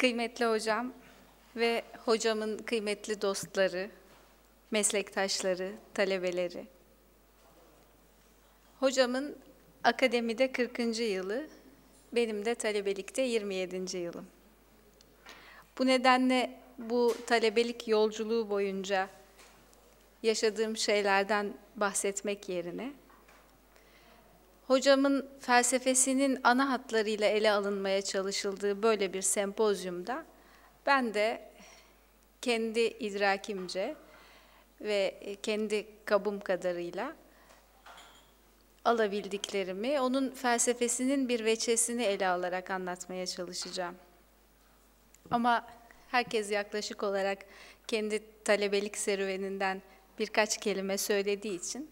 Kıymetli hocam ve hocamın kıymetli dostları, meslektaşları, talebeleri. Hocamın akademide 40. yılı, benim de talebelikte 27. yılım. Bu nedenle bu talebelik yolculuğu boyunca yaşadığım şeylerden bahsetmek yerine hocamın felsefesinin ana hatlarıyla ele alınmaya çalışıldığı böyle bir sempozyumda ben de kendi idrakimce ve e, kendi kabım kadarıyla alabildiklerimi onun felsefesinin bir veçesini ele alarak anlatmaya çalışacağım. Ama herkes yaklaşık olarak kendi talebelik serüveninden birkaç kelime söylediği için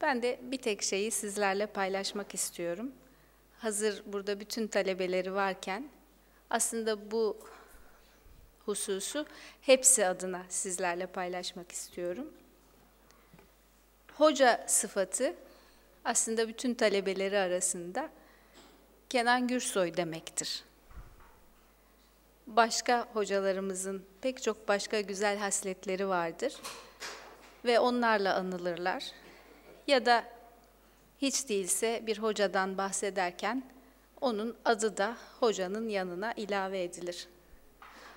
ben de bir tek şeyi sizlerle paylaşmak istiyorum. Hazır burada bütün talebeleri varken aslında bu hususu hepsi adına sizlerle paylaşmak istiyorum. Hoca sıfatı aslında bütün talebeleri arasında Kenan Gürsoy demektir. Başka hocalarımızın pek çok başka güzel hasletleri vardır ve onlarla anılırlar ya da hiç değilse bir hocadan bahsederken onun adı da hocanın yanına ilave edilir.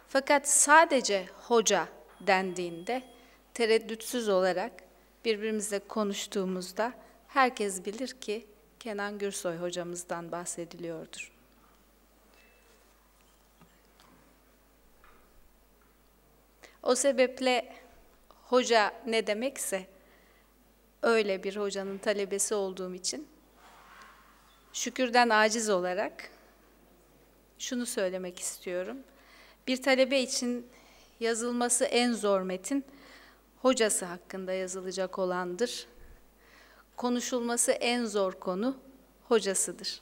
Fakat sadece hoca dendiğinde tereddütsüz olarak birbirimizle konuştuğumuzda herkes bilir ki Kenan Gürsoy hocamızdan bahsediliyordur. O sebeple hoca ne demekse öyle bir hocanın talebesi olduğum için şükürden aciz olarak şunu söylemek istiyorum. Bir talebe için yazılması en zor metin hocası hakkında yazılacak olandır. Konuşulması en zor konu hocasıdır.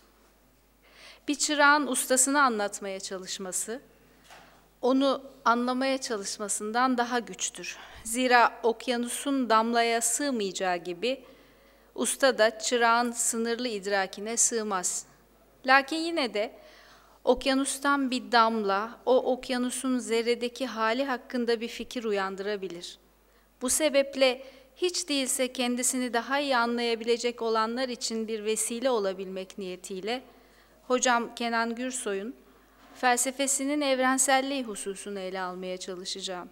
Bir çırağın ustasını anlatmaya çalışması, onu anlamaya çalışmasından daha güçtür. Zira okyanusun damlaya sığmayacağı gibi usta da çırağın sınırlı idrakine sığmaz. Lakin yine de okyanustan bir damla o okyanusun zerredeki hali hakkında bir fikir uyandırabilir. Bu sebeple hiç değilse kendisini daha iyi anlayabilecek olanlar için bir vesile olabilmek niyetiyle hocam Kenan Gürsoy'un felsefesinin evrenselliği hususunu ele almaya çalışacağım.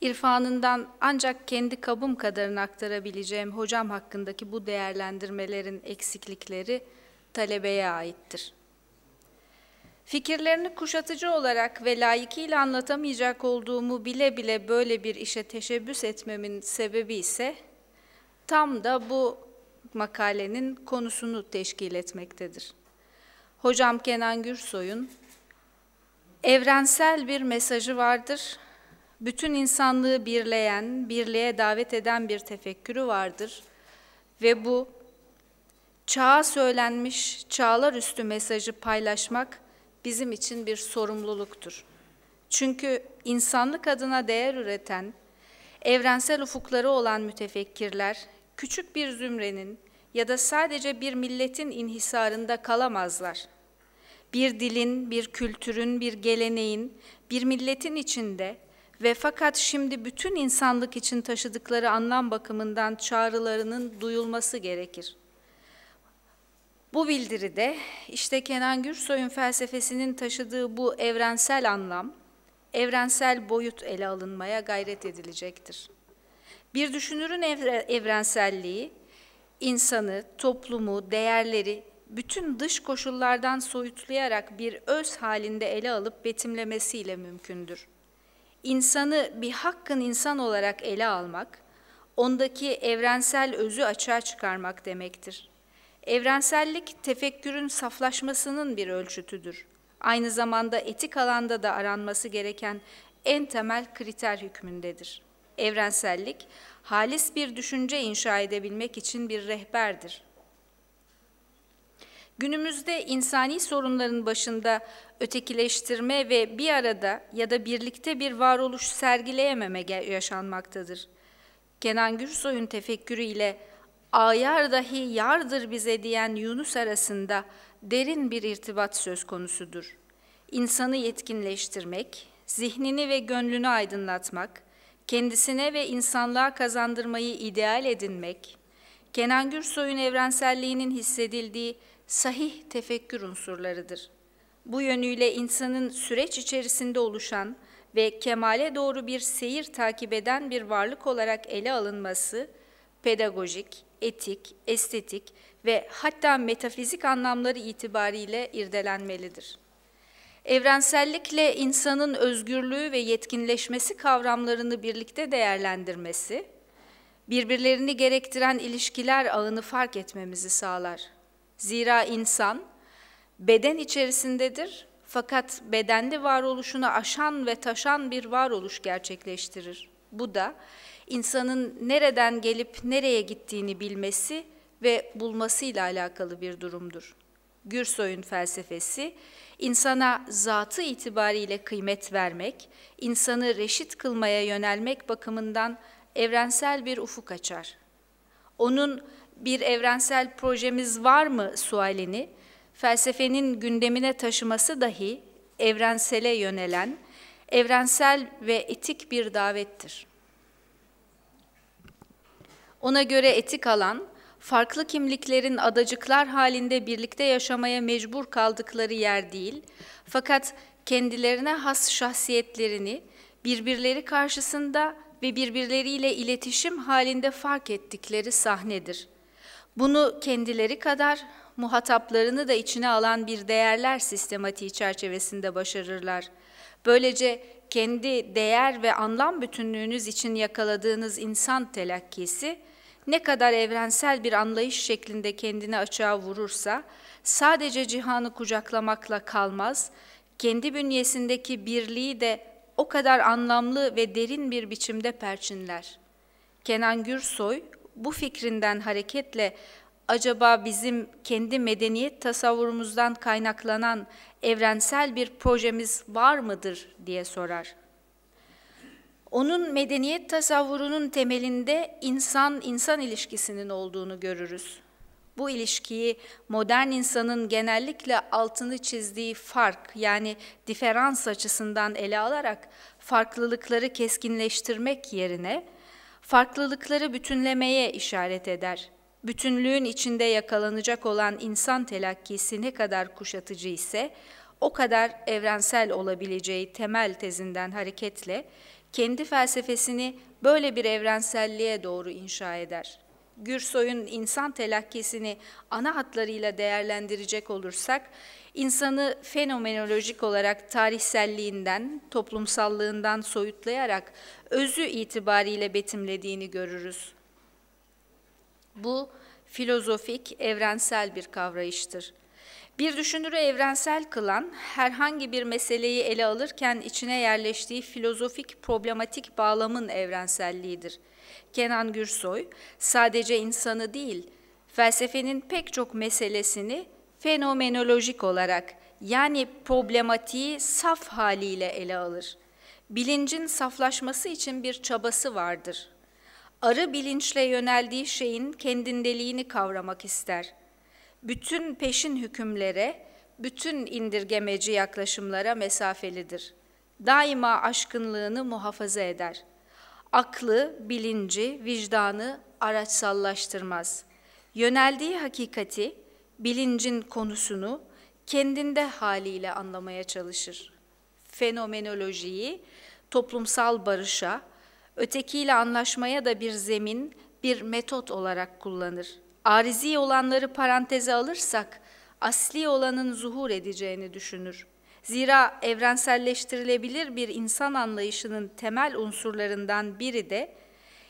İrfanından ancak kendi kabım kadarını aktarabileceğim hocam hakkındaki bu değerlendirmelerin eksiklikleri talebeye aittir. Fikirlerini kuşatıcı olarak ve layıkıyla anlatamayacak olduğumu bile bile böyle bir işe teşebbüs etmemin sebebi ise tam da bu makalenin konusunu teşkil etmektedir hocam Kenan Gürsoy'un evrensel bir mesajı vardır. Bütün insanlığı birleyen, birliğe davet eden bir tefekkürü vardır. Ve bu çağa söylenmiş, çağlar üstü mesajı paylaşmak bizim için bir sorumluluktur. Çünkü insanlık adına değer üreten, evrensel ufukları olan mütefekkirler, küçük bir zümrenin, ya da sadece bir milletin inhisarında kalamazlar. Bir dilin, bir kültürün, bir geleneğin, bir milletin içinde ve fakat şimdi bütün insanlık için taşıdıkları anlam bakımından çağrılarının duyulması gerekir. Bu bildiride işte Kenan Gürsoy'un felsefesinin taşıdığı bu evrensel anlam, evrensel boyut ele alınmaya gayret edilecektir. Bir düşünürün evrenselliği, insanı, toplumu, değerleri bütün dış koşullardan soyutlayarak bir öz halinde ele alıp betimlemesiyle mümkündür. İnsanı bir hakkın insan olarak ele almak, ondaki evrensel özü açığa çıkarmak demektir. Evrensellik tefekkürün saflaşmasının bir ölçütüdür. Aynı zamanda etik alanda da aranması gereken en temel kriter hükmündedir. Evrensellik halis bir düşünce inşa edebilmek için bir rehberdir. Günümüzde insani sorunların başında ötekileştirme ve bir arada ya da birlikte bir varoluş sergileyememe yaşanmaktadır. Kenan Gürsoy'un tefekkürüyle ayar dahi yardır bize diyen Yunus arasında derin bir irtibat söz konusudur. İnsanı yetkinleştirmek, zihnini ve gönlünü aydınlatmak, kendisine ve insanlığa kazandırmayı ideal edinmek, Kenan Gürsoy'un evrenselliğinin hissedildiği sahih tefekkür unsurlarıdır. Bu yönüyle insanın süreç içerisinde oluşan ve kemale doğru bir seyir takip eden bir varlık olarak ele alınması, pedagojik, etik, estetik ve hatta metafizik anlamları itibariyle irdelenmelidir evrensellikle insanın özgürlüğü ve yetkinleşmesi kavramlarını birlikte değerlendirmesi, birbirlerini gerektiren ilişkiler ağını fark etmemizi sağlar. Zira insan beden içerisindedir fakat bedende varoluşunu aşan ve taşan bir varoluş gerçekleştirir. Bu da insanın nereden gelip nereye gittiğini bilmesi ve bulmasıyla alakalı bir durumdur. Gürsoy'un felsefesi, insana zatı itibariyle kıymet vermek, insanı reşit kılmaya yönelmek bakımından evrensel bir ufuk açar. Onun bir evrensel projemiz var mı sualini, felsefenin gündemine taşıması dahi evrensele yönelen, evrensel ve etik bir davettir. Ona göre etik alan, farklı kimliklerin adacıklar halinde birlikte yaşamaya mecbur kaldıkları yer değil, fakat kendilerine has şahsiyetlerini birbirleri karşısında ve birbirleriyle iletişim halinde fark ettikleri sahnedir. Bunu kendileri kadar muhataplarını da içine alan bir değerler sistematiği çerçevesinde başarırlar. Böylece kendi değer ve anlam bütünlüğünüz için yakaladığınız insan telakkisi, ne kadar evrensel bir anlayış şeklinde kendini açığa vurursa, sadece cihanı kucaklamakla kalmaz, kendi bünyesindeki birliği de o kadar anlamlı ve derin bir biçimde perçinler. Kenan Gürsoy bu fikrinden hareketle acaba bizim kendi medeniyet tasavvurumuzdan kaynaklanan evrensel bir projemiz var mıdır diye sorar. Onun medeniyet tasavvurunun temelinde insan-insan ilişkisinin olduğunu görürüz. Bu ilişkiyi modern insanın genellikle altını çizdiği fark yani diferans açısından ele alarak farklılıkları keskinleştirmek yerine farklılıkları bütünlemeye işaret eder. Bütünlüğün içinde yakalanacak olan insan telakkisi ne kadar kuşatıcı ise o kadar evrensel olabileceği temel tezinden hareketle kendi felsefesini böyle bir evrenselliğe doğru inşa eder. Gürsoy'un insan telakkisini ana hatlarıyla değerlendirecek olursak, insanı fenomenolojik olarak tarihselliğinden, toplumsallığından soyutlayarak özü itibariyle betimlediğini görürüz. Bu filozofik, evrensel bir kavrayıştır. Bir düşünürü evrensel kılan, herhangi bir meseleyi ele alırken içine yerleştiği filozofik problematik bağlamın evrenselliğidir. Kenan Gürsoy, sadece insanı değil, felsefenin pek çok meselesini fenomenolojik olarak, yani problematiği saf haliyle ele alır. Bilincin saflaşması için bir çabası vardır. Arı bilinçle yöneldiği şeyin kendindeliğini kavramak ister.'' bütün peşin hükümlere, bütün indirgemeci yaklaşımlara mesafelidir. Daima aşkınlığını muhafaza eder. Aklı, bilinci, vicdanı araçsallaştırmaz. Yöneldiği hakikati, bilincin konusunu kendinde haliyle anlamaya çalışır. Fenomenolojiyi toplumsal barışa, ötekiyle anlaşmaya da bir zemin, bir metot olarak kullanır. Arizi olanları paranteze alırsak asli olanın zuhur edeceğini düşünür. Zira evrenselleştirilebilir bir insan anlayışının temel unsurlarından biri de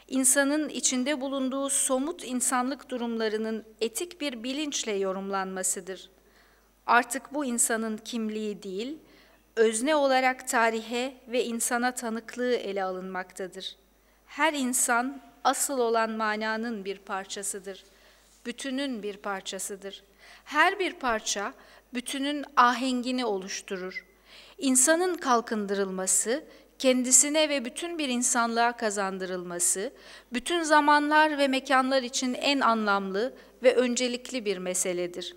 insanın içinde bulunduğu somut insanlık durumlarının etik bir bilinçle yorumlanmasıdır. Artık bu insanın kimliği değil, özne olarak tarihe ve insana tanıklığı ele alınmaktadır. Her insan asıl olan mananın bir parçasıdır.'' bütünün bir parçasıdır. Her bir parça bütünün ahengini oluşturur. İnsanın kalkındırılması, kendisine ve bütün bir insanlığa kazandırılması, bütün zamanlar ve mekanlar için en anlamlı ve öncelikli bir meseledir.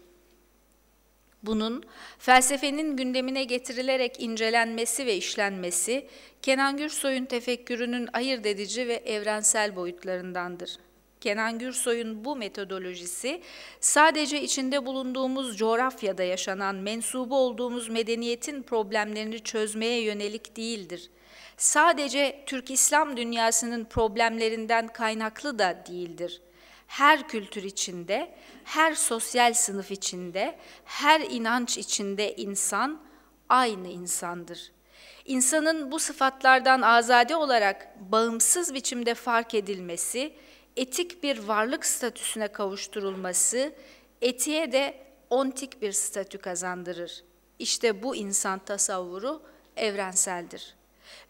Bunun felsefenin gündemine getirilerek incelenmesi ve işlenmesi, Kenan Gürsoy'un tefekkürünün ayırt edici ve evrensel boyutlarındandır. Kenan Gürsoy'un bu metodolojisi sadece içinde bulunduğumuz coğrafyada yaşanan mensubu olduğumuz medeniyetin problemlerini çözmeye yönelik değildir. Sadece Türk İslam dünyasının problemlerinden kaynaklı da değildir her kültür içinde, her sosyal sınıf içinde, her inanç içinde insan aynı insandır. İnsanın bu sıfatlardan azade olarak bağımsız biçimde fark edilmesi etik bir varlık statüsüne kavuşturulması etiğe de ontik bir statü kazandırır. İşte bu insan tasavvuru evrenseldir.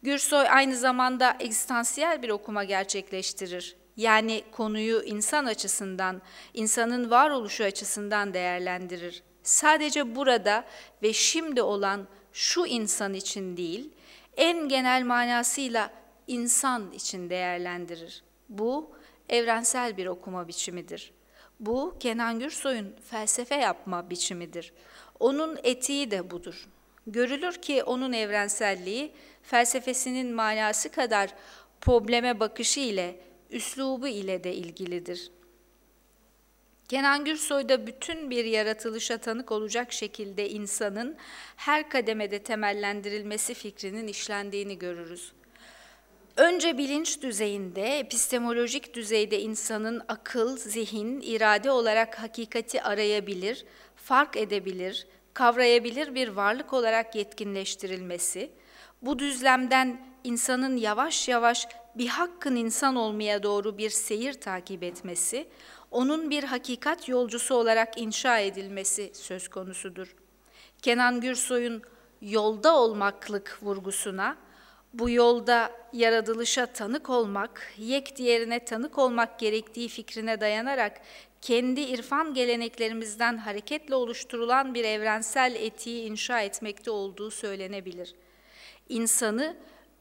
Gürsoy aynı zamanda egzistansiyel bir okuma gerçekleştirir. Yani konuyu insan açısından, insanın varoluşu açısından değerlendirir. Sadece burada ve şimdi olan şu insan için değil, en genel manasıyla insan için değerlendirir. Bu evrensel bir okuma biçimidir. Bu Kenan Gürsoy'un felsefe yapma biçimidir. Onun etiği de budur. Görülür ki onun evrenselliği felsefesinin manası kadar probleme bakışı ile, üslubu ile de ilgilidir. Kenan Gürsoy'da bütün bir yaratılışa tanık olacak şekilde insanın her kademede temellendirilmesi fikrinin işlendiğini görürüz. Önce bilinç düzeyinde, epistemolojik düzeyde insanın akıl, zihin, irade olarak hakikati arayabilir, fark edebilir, kavrayabilir bir varlık olarak yetkinleştirilmesi, bu düzlemden insanın yavaş yavaş bir hakkın insan olmaya doğru bir seyir takip etmesi, onun bir hakikat yolcusu olarak inşa edilmesi söz konusudur. Kenan Gürsoy'un yolda olmaklık vurgusuna bu yolda yaratılışa tanık olmak, yek diğerine tanık olmak gerektiği fikrine dayanarak kendi irfan geleneklerimizden hareketle oluşturulan bir evrensel etiği inşa etmekte olduğu söylenebilir. İnsanı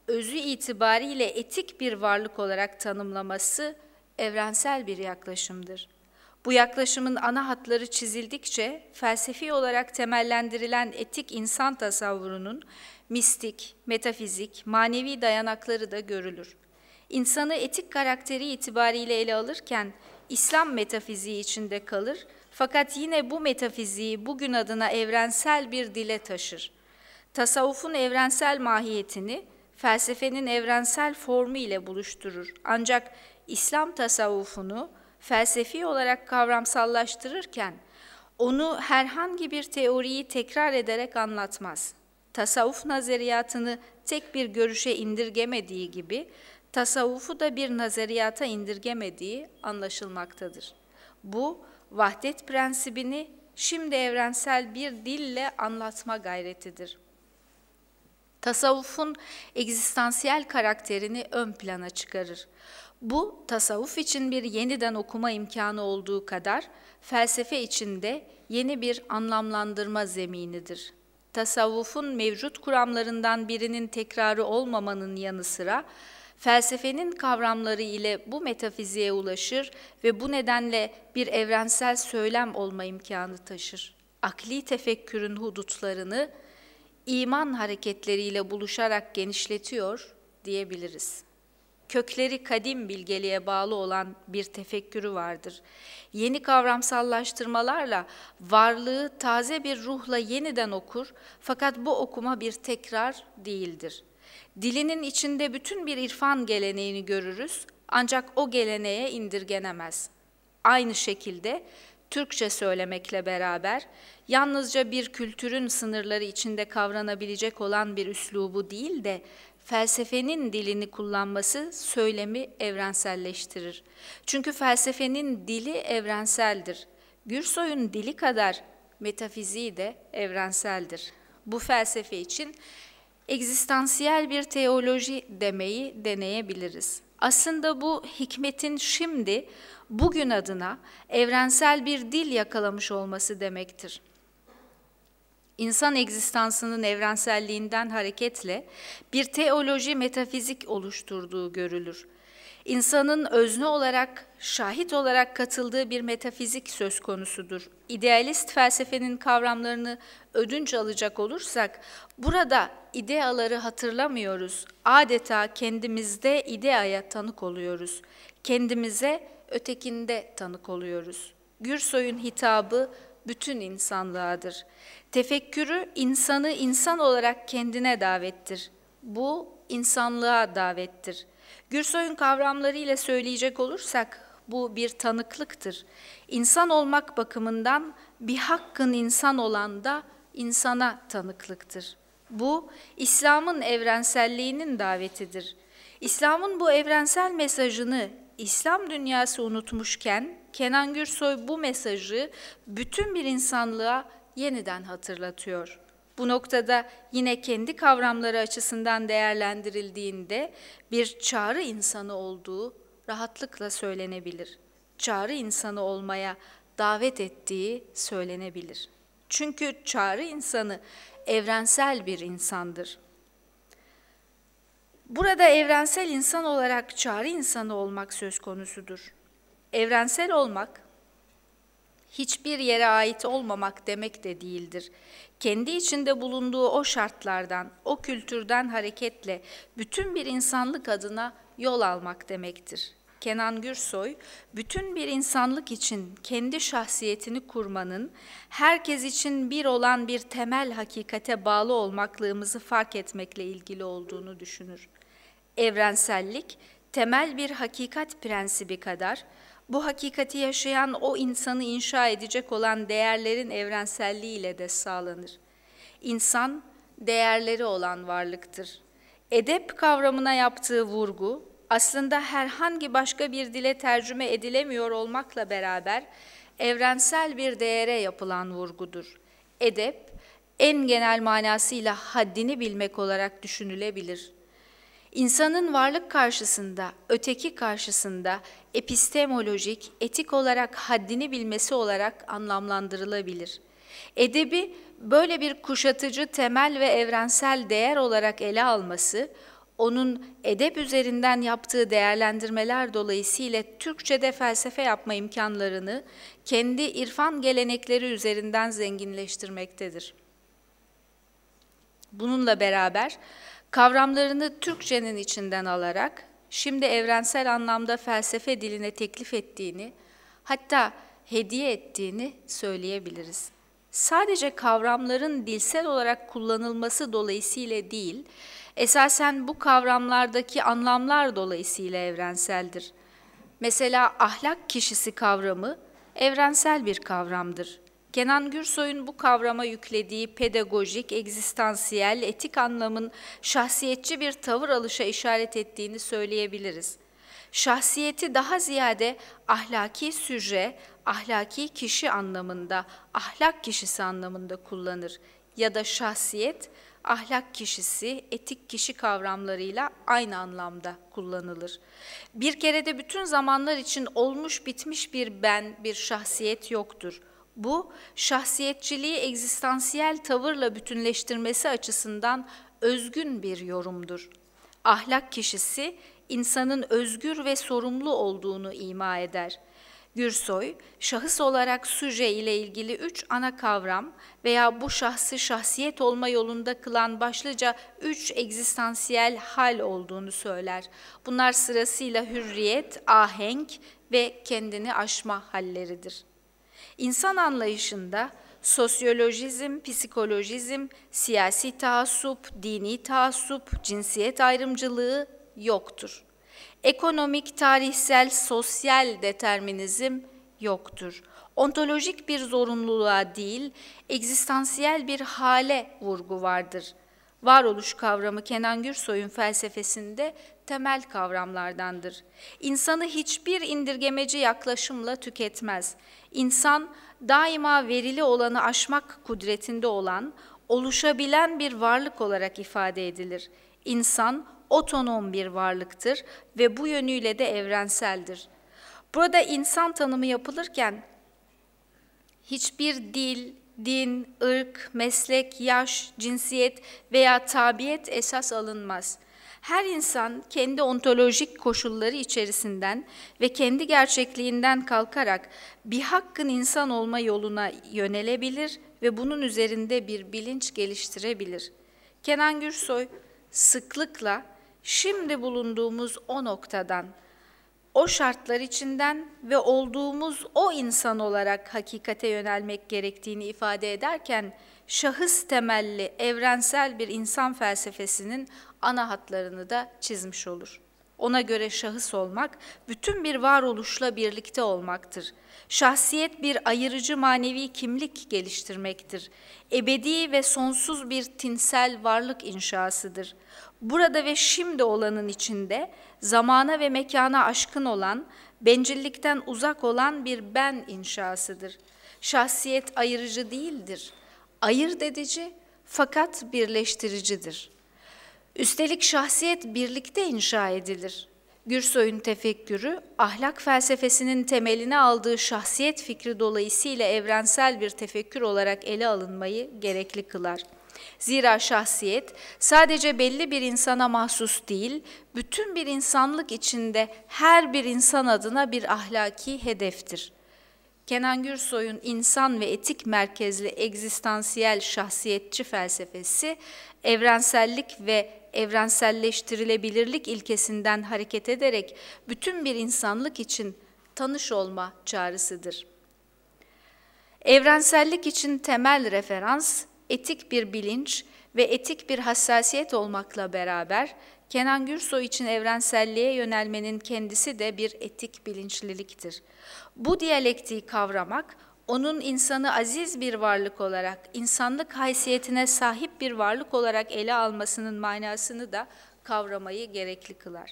özü itibariyle etik bir varlık olarak tanımlaması evrensel bir yaklaşımdır. Bu yaklaşımın ana hatları çizildikçe felsefi olarak temellendirilen etik insan tasavvurunun mistik, metafizik, manevi dayanakları da görülür. İnsanı etik karakteri itibariyle ele alırken İslam metafiziği içinde kalır fakat yine bu metafiziği bugün adına evrensel bir dile taşır. Tasavvufun evrensel mahiyetini felsefenin evrensel formu ile buluşturur. Ancak İslam tasavvufunu felsefi olarak kavramsallaştırırken onu herhangi bir teoriyi tekrar ederek anlatmaz tasavvuf nazariyatını tek bir görüşe indirgemediği gibi tasavvufu da bir nazariyata indirgemediği anlaşılmaktadır. Bu vahdet prensibini şimdi evrensel bir dille anlatma gayretidir. Tasavvufun egzistansiyel karakterini ön plana çıkarır. Bu tasavvuf için bir yeniden okuma imkanı olduğu kadar felsefe için de yeni bir anlamlandırma zeminidir tasavvufun mevcut kuramlarından birinin tekrarı olmamanın yanı sıra felsefenin kavramları ile bu metafiziğe ulaşır ve bu nedenle bir evrensel söylem olma imkanı taşır. Akli tefekkürün hudutlarını iman hareketleriyle buluşarak genişletiyor diyebiliriz kökleri kadim bilgeliğe bağlı olan bir tefekkürü vardır. Yeni kavramsallaştırmalarla varlığı taze bir ruhla yeniden okur fakat bu okuma bir tekrar değildir. Dilinin içinde bütün bir irfan geleneğini görürüz ancak o geleneğe indirgenemez. Aynı şekilde Türkçe söylemekle beraber yalnızca bir kültürün sınırları içinde kavranabilecek olan bir üslubu değil de felsefenin dilini kullanması söylemi evrenselleştirir. Çünkü felsefenin dili evrenseldir. Gürsoy'un dili kadar metafiziği de evrenseldir. Bu felsefe için egzistansiyel bir teoloji demeyi deneyebiliriz. Aslında bu hikmetin şimdi bugün adına evrensel bir dil yakalamış olması demektir insan egzistansının evrenselliğinden hareketle bir teoloji metafizik oluşturduğu görülür. İnsanın özne olarak, şahit olarak katıldığı bir metafizik söz konusudur. İdealist felsefenin kavramlarını ödünç alacak olursak, burada ideaları hatırlamıyoruz. Adeta kendimizde ideaya tanık oluyoruz. Kendimize ötekinde tanık oluyoruz. Gürsoy'un hitabı bütün insanlığadır. Tefekkürü insanı insan olarak kendine davettir. Bu insanlığa davettir. Gürsoy'un kavramlarıyla söyleyecek olursak bu bir tanıklıktır. İnsan olmak bakımından bir hakkın insan olan da insana tanıklıktır. Bu İslam'ın evrenselliğinin davetidir. İslam'ın bu evrensel mesajını İslam dünyası unutmuşken Kenan Gürsoy bu mesajı bütün bir insanlığa yeniden hatırlatıyor. Bu noktada yine kendi kavramları açısından değerlendirildiğinde bir çağrı insanı olduğu rahatlıkla söylenebilir. Çağrı insanı olmaya davet ettiği söylenebilir. Çünkü çağrı insanı evrensel bir insandır. Burada evrensel insan olarak çağrı insanı olmak söz konusudur. Evrensel olmak, hiçbir yere ait olmamak demek de değildir. Kendi içinde bulunduğu o şartlardan, o kültürden hareketle bütün bir insanlık adına yol almak demektir. Kenan Gürsoy, bütün bir insanlık için kendi şahsiyetini kurmanın, herkes için bir olan bir temel hakikate bağlı olmaklığımızı fark etmekle ilgili olduğunu düşünür evrensellik temel bir hakikat prensibi kadar bu hakikati yaşayan o insanı inşa edecek olan değerlerin evrenselliğiyle de sağlanır. İnsan değerleri olan varlıktır. Edep kavramına yaptığı vurgu aslında herhangi başka bir dile tercüme edilemiyor olmakla beraber evrensel bir değere yapılan vurgudur. Edep en genel manasıyla haddini bilmek olarak düşünülebilir. İnsanın varlık karşısında, öteki karşısında epistemolojik, etik olarak haddini bilmesi olarak anlamlandırılabilir. Edebi böyle bir kuşatıcı temel ve evrensel değer olarak ele alması, onun edep üzerinden yaptığı değerlendirmeler dolayısıyla Türkçe'de felsefe yapma imkanlarını kendi irfan gelenekleri üzerinden zenginleştirmektedir. Bununla beraber kavramlarını Türkçenin içinden alarak şimdi evrensel anlamda felsefe diline teklif ettiğini, hatta hediye ettiğini söyleyebiliriz. Sadece kavramların dilsel olarak kullanılması dolayısıyla değil, esasen bu kavramlardaki anlamlar dolayısıyla evrenseldir. Mesela ahlak kişisi kavramı evrensel bir kavramdır. Kenan Gürsoy'un bu kavrama yüklediği pedagojik, egzistansiyel, etik anlamın şahsiyetçi bir tavır alışa işaret ettiğini söyleyebiliriz. Şahsiyeti daha ziyade ahlaki süre, ahlaki kişi anlamında, ahlak kişisi anlamında kullanır ya da şahsiyet, ahlak kişisi, etik kişi kavramlarıyla aynı anlamda kullanılır. Bir kerede bütün zamanlar için olmuş bitmiş bir ben, bir şahsiyet yoktur.'' Bu, şahsiyetçiliği egzistansiyel tavırla bütünleştirmesi açısından özgün bir yorumdur. Ahlak kişisi, insanın özgür ve sorumlu olduğunu ima eder. Gürsoy, şahıs olarak süje ile ilgili üç ana kavram veya bu şahsı şahsiyet olma yolunda kılan başlıca üç egzistansiyel hal olduğunu söyler. Bunlar sırasıyla hürriyet, ahenk ve kendini aşma halleridir.'' İnsan anlayışında sosyolojizm, psikolojizm, siyasi taassup, dini taassup, cinsiyet ayrımcılığı yoktur. Ekonomik, tarihsel, sosyal determinizm yoktur. Ontolojik bir zorunluluğa değil, egzistansiyel bir hale vurgu vardır. Varoluş kavramı Kenan Gürsoy'un felsefesinde temel kavramlardandır. İnsanı hiçbir indirgemeci yaklaşımla tüketmez insan daima verili olanı aşmak kudretinde olan, oluşabilen bir varlık olarak ifade edilir. İnsan otonom bir varlıktır ve bu yönüyle de evrenseldir. Burada insan tanımı yapılırken hiçbir dil, din, ırk, meslek, yaş, cinsiyet veya tabiyet esas alınmaz her insan kendi ontolojik koşulları içerisinden ve kendi gerçekliğinden kalkarak bir hakkın insan olma yoluna yönelebilir ve bunun üzerinde bir bilinç geliştirebilir. Kenan Gürsoy sıklıkla şimdi bulunduğumuz o noktadan, o şartlar içinden ve olduğumuz o insan olarak hakikate yönelmek gerektiğini ifade ederken şahıs temelli evrensel bir insan felsefesinin ana hatlarını da çizmiş olur. Ona göre şahıs olmak, bütün bir varoluşla birlikte olmaktır. Şahsiyet bir ayırıcı manevi kimlik geliştirmektir. Ebedi ve sonsuz bir tinsel varlık inşasıdır. Burada ve şimdi olanın içinde zamana ve mekana aşkın olan, bencillikten uzak olan bir ben inşasıdır. Şahsiyet ayırıcı değildir.'' ayırt edici fakat birleştiricidir. Üstelik şahsiyet birlikte inşa edilir. Gürsoy'un tefekkürü, ahlak felsefesinin temelini aldığı şahsiyet fikri dolayısıyla evrensel bir tefekkür olarak ele alınmayı gerekli kılar. Zira şahsiyet sadece belli bir insana mahsus değil, bütün bir insanlık içinde her bir insan adına bir ahlaki hedeftir. Kenan Gürsoy'un insan ve etik merkezli egzistansiyel şahsiyetçi felsefesi, evrensellik ve evrenselleştirilebilirlik ilkesinden hareket ederek bütün bir insanlık için tanış olma çağrısıdır. Evrensellik için temel referans, etik bir bilinç ve etik bir hassasiyet olmakla beraber Kenan Gürsoy için evrenselliğe yönelmenin kendisi de bir etik bilinçliliktir. Bu diyalektiği kavramak, onun insanı aziz bir varlık olarak, insanlık haysiyetine sahip bir varlık olarak ele almasının manasını da kavramayı gerekli kılar.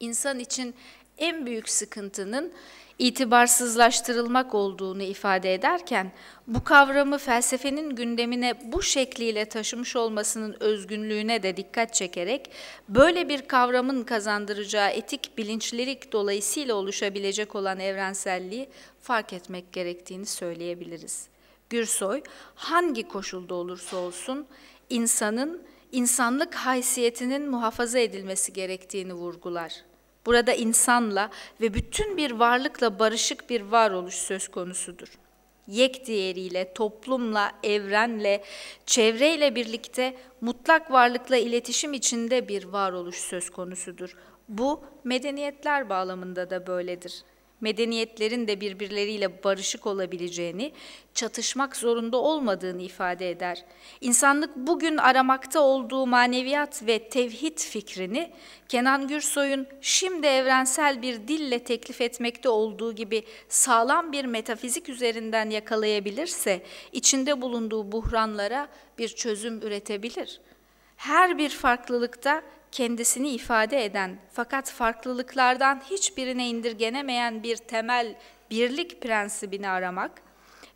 İnsan için en büyük sıkıntının itibarsızlaştırılmak olduğunu ifade ederken bu kavramı felsefenin gündemine bu şekliyle taşımış olmasının özgünlüğüne de dikkat çekerek böyle bir kavramın kazandıracağı etik bilinçlilik dolayısıyla oluşabilecek olan evrenselliği fark etmek gerektiğini söyleyebiliriz. Gürsoy hangi koşulda olursa olsun insanın insanlık haysiyetinin muhafaza edilmesi gerektiğini vurgular. Burada insanla ve bütün bir varlıkla barışık bir varoluş söz konusudur. Yek diğeriyle, toplumla, evrenle, çevreyle birlikte mutlak varlıkla iletişim içinde bir varoluş söz konusudur. Bu medeniyetler bağlamında da böyledir medeniyetlerin de birbirleriyle barışık olabileceğini, çatışmak zorunda olmadığını ifade eder. İnsanlık bugün aramakta olduğu maneviyat ve tevhid fikrini Kenan Gürsoy'un şimdi evrensel bir dille teklif etmekte olduğu gibi sağlam bir metafizik üzerinden yakalayabilirse içinde bulunduğu buhranlara bir çözüm üretebilir. Her bir farklılıkta kendisini ifade eden fakat farklılıklardan hiçbirine indirgenemeyen bir temel birlik prensibini aramak,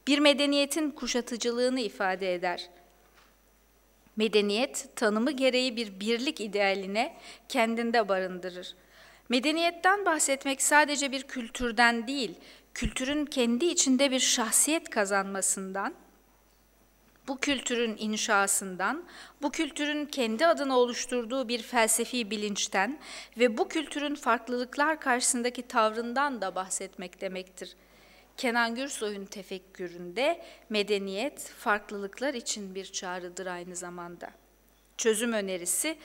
bir medeniyetin kuşatıcılığını ifade eder. Medeniyet tanımı gereği bir birlik idealine kendinde barındırır. Medeniyetten bahsetmek sadece bir kültürden değil, kültürün kendi içinde bir şahsiyet kazanmasından, bu kültürün inşasından, bu kültürün kendi adına oluşturduğu bir felsefi bilinçten ve bu kültürün farklılıklar karşısındaki tavrından da bahsetmek demektir. Kenan Gürsoy'un tefekküründe medeniyet farklılıklar için bir çağrıdır aynı zamanda. Çözüm önerisi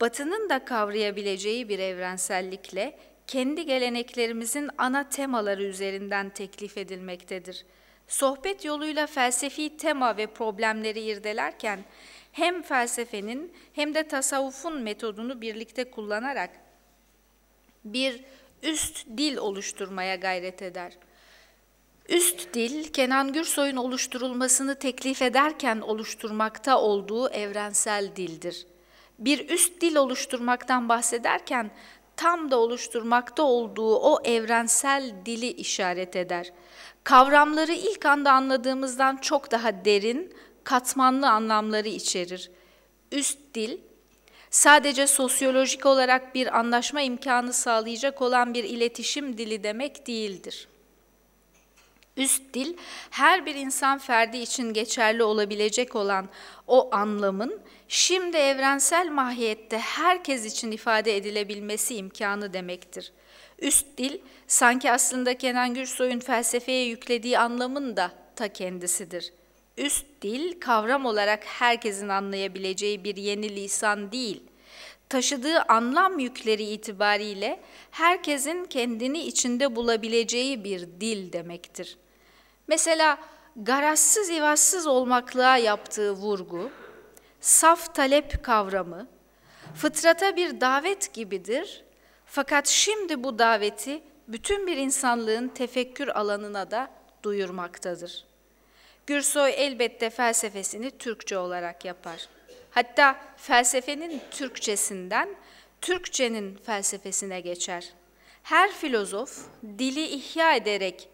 Batı'nın da kavrayabileceği bir evrensellikle kendi geleneklerimizin ana temaları üzerinden teklif edilmektedir.'' Sohbet yoluyla felsefi tema ve problemleri irdelerken hem felsefenin hem de tasavvufun metodunu birlikte kullanarak bir üst dil oluşturmaya gayret eder. Üst dil, Kenan Gürsoy'un oluşturulmasını teklif ederken oluşturmakta olduğu evrensel dildir. Bir üst dil oluşturmaktan bahsederken tam da oluşturmakta olduğu o evrensel dili işaret eder. Kavramları ilk anda anladığımızdan çok daha derin, katmanlı anlamları içerir. Üst dil, sadece sosyolojik olarak bir anlaşma imkanı sağlayacak olan bir iletişim dili demek değildir. Üst dil her bir insan ferdi için geçerli olabilecek olan o anlamın şimdi evrensel mahiyette herkes için ifade edilebilmesi imkanı demektir. Üst dil sanki aslında Kenan Gürsoy'un felsefeye yüklediği anlamın da ta kendisidir. Üst dil kavram olarak herkesin anlayabileceği bir yeni lisan değil.'' taşıdığı anlam yükleri itibariyle herkesin kendini içinde bulabileceği bir dil demektir. Mesela garazsız ivazsız olmaklığa yaptığı vurgu, saf talep kavramı, fıtrata bir davet gibidir. Fakat şimdi bu daveti bütün bir insanlığın tefekkür alanına da duyurmaktadır. Gürsoy elbette felsefesini Türkçe olarak yapar. Hatta felsefenin Türkçesinden Türkçenin felsefesine geçer. Her filozof dili ihya ederek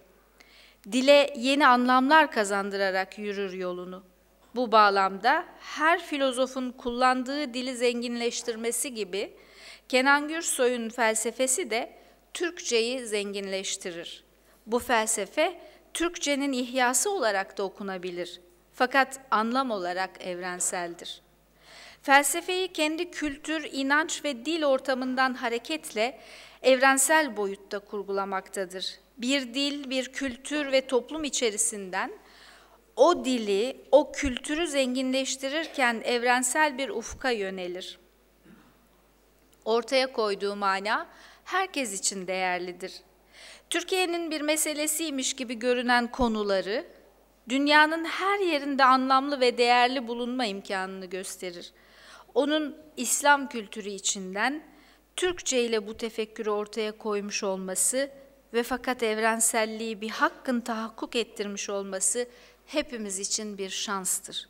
dile yeni anlamlar kazandırarak yürür yolunu. Bu bağlamda her filozofun kullandığı dili zenginleştirmesi gibi Kenan Gürsoy'un felsefesi de Türkçeyi zenginleştirir. Bu felsefe Türkçenin ihyası olarak da okunabilir fakat anlam olarak evrenseldir. Felsefeyi kendi kültür, inanç ve dil ortamından hareketle evrensel boyutta kurgulamaktadır bir dil, bir kültür ve toplum içerisinden o dili, o kültürü zenginleştirirken evrensel bir ufka yönelir. Ortaya koyduğu mana herkes için değerlidir. Türkiye'nin bir meselesiymiş gibi görünen konuları dünyanın her yerinde anlamlı ve değerli bulunma imkanını gösterir. Onun İslam kültürü içinden Türkçe ile bu tefekkürü ortaya koymuş olması ve fakat evrenselliği bir hakkın tahakkuk ettirmiş olması hepimiz için bir şanstır.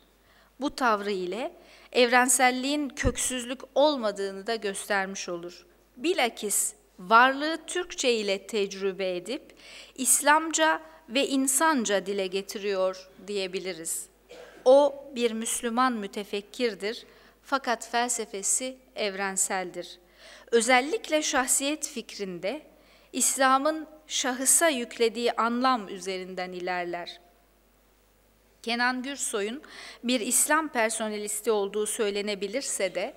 Bu tavrı ile evrenselliğin köksüzlük olmadığını da göstermiş olur. Bilakis varlığı Türkçe ile tecrübe edip İslamca ve insanca dile getiriyor diyebiliriz. O bir Müslüman mütefekkirdir fakat felsefesi evrenseldir. Özellikle şahsiyet fikrinde İslam'ın şahısa yüklediği anlam üzerinden ilerler. Kenan Gürsoy'un bir İslam personelisti olduğu söylenebilirse de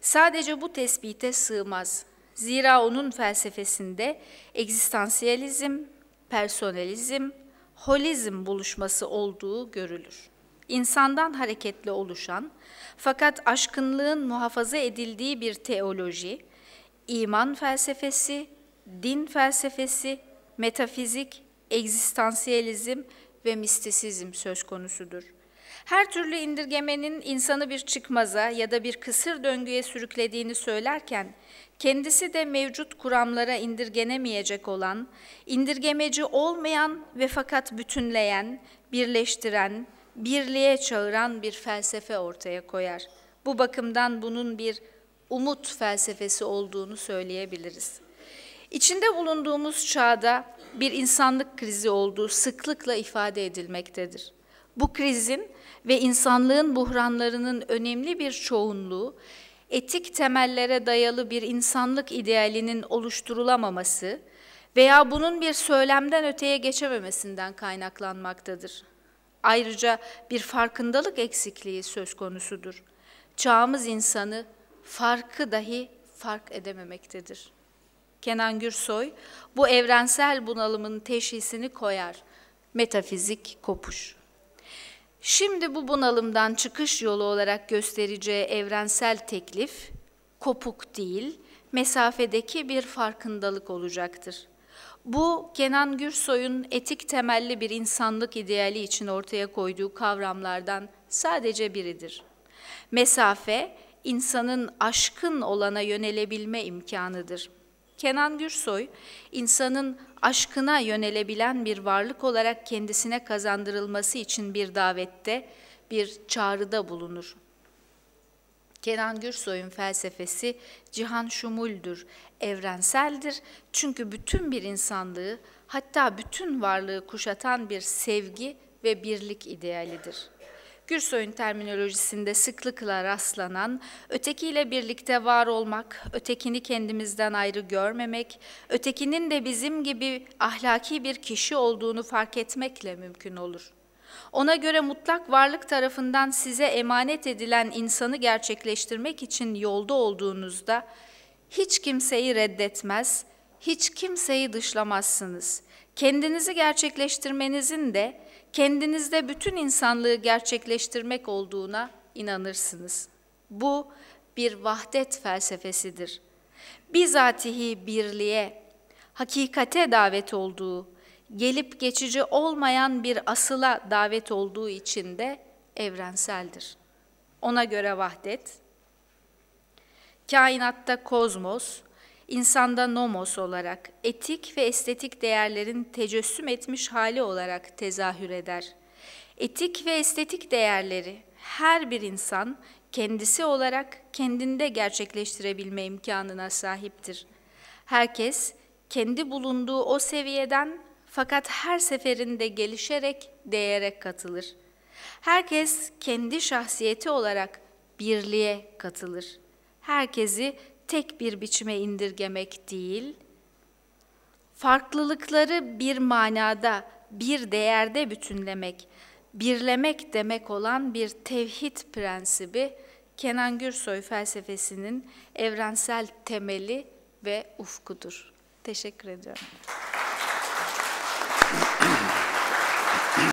sadece bu tespite sığmaz. Zira onun felsefesinde egzistansiyalizm, personalizm, holizm buluşması olduğu görülür. İnsandan hareketle oluşan fakat aşkınlığın muhafaza edildiği bir teoloji, iman felsefesi, din felsefesi, metafizik, egzistansiyelizm ve mistisizm söz konusudur. Her türlü indirgemenin insanı bir çıkmaza ya da bir kısır döngüye sürüklediğini söylerken, kendisi de mevcut kuramlara indirgenemeyecek olan, indirgemeci olmayan ve fakat bütünleyen, birleştiren, birliğe çağıran bir felsefe ortaya koyar. Bu bakımdan bunun bir umut felsefesi olduğunu söyleyebiliriz. İçinde bulunduğumuz çağda bir insanlık krizi olduğu sıklıkla ifade edilmektedir. Bu krizin ve insanlığın buhranlarının önemli bir çoğunluğu etik temellere dayalı bir insanlık idealinin oluşturulamaması veya bunun bir söylemden öteye geçememesinden kaynaklanmaktadır. Ayrıca bir farkındalık eksikliği söz konusudur. Çağımız insanı farkı dahi fark edememektedir. Kenan Gürsoy bu evrensel bunalımın teşhisini koyar. Metafizik kopuş. Şimdi bu bunalımdan çıkış yolu olarak göstereceği evrensel teklif kopuk değil, mesafedeki bir farkındalık olacaktır. Bu Kenan Gürsoy'un etik temelli bir insanlık ideali için ortaya koyduğu kavramlardan sadece biridir. Mesafe insanın aşkın olana yönelebilme imkanıdır.'' Kenan Gürsoy, insanın aşkına yönelebilen bir varlık olarak kendisine kazandırılması için bir davette, bir çağrıda bulunur. Kenan Gürsoy'un felsefesi cihan şumuldür, evrenseldir. Çünkü bütün bir insanlığı, hatta bütün varlığı kuşatan bir sevgi ve birlik idealidir. Gürsoy'un terminolojisinde sıklıkla rastlanan ötekiyle birlikte var olmak, ötekini kendimizden ayrı görmemek, ötekinin de bizim gibi ahlaki bir kişi olduğunu fark etmekle mümkün olur. Ona göre mutlak varlık tarafından size emanet edilen insanı gerçekleştirmek için yolda olduğunuzda hiç kimseyi reddetmez, hiç kimseyi dışlamazsınız. Kendinizi gerçekleştirmenizin de kendinizde bütün insanlığı gerçekleştirmek olduğuna inanırsınız. Bu bir vahdet felsefesidir. Bizatihi birliğe, hakikate davet olduğu, gelip geçici olmayan bir asıla davet olduğu için de evrenseldir. Ona göre vahdet, kainatta kozmos, insanda nomos olarak, etik ve estetik değerlerin tecessüm etmiş hali olarak tezahür eder. Etik ve estetik değerleri her bir insan kendisi olarak kendinde gerçekleştirebilme imkanına sahiptir. Herkes kendi bulunduğu o seviyeden fakat her seferinde gelişerek, değerek katılır. Herkes kendi şahsiyeti olarak birliğe katılır. Herkesi tek bir biçime indirgemek değil, farklılıkları bir manada, bir değerde bütünlemek, birlemek demek olan bir tevhid prensibi Kenan Gürsoy felsefesinin evrensel temeli ve ufkudur. Teşekkür ediyorum.